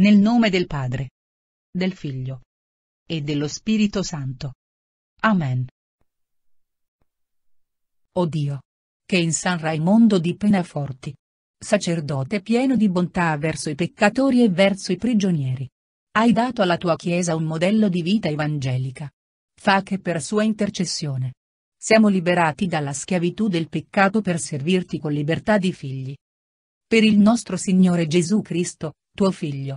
Nel nome del Padre, del Figlio e dello Spirito Santo. Amen. O Dio, che in San Raimondo di Penaforti, sacerdote pieno di bontà verso i peccatori e verso i prigionieri, hai dato alla tua Chiesa un modello di vita evangelica. Fa che per sua intercessione siamo liberati dalla schiavitù del peccato per servirti con libertà di figli. Per il nostro Signore Gesù Cristo, tuo Figlio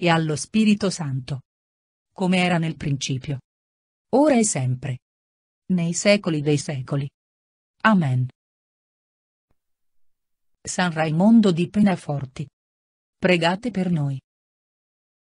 e allo Spirito Santo. Come era nel principio. Ora e sempre. Nei secoli dei secoli. Amen. San Raimondo di Penaforti. Pregate per noi.